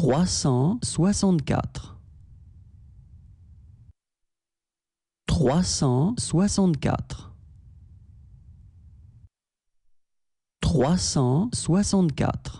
trois cent soixante-quatre. Trois cent soixante-quatre. Trois cent soixante-quatre.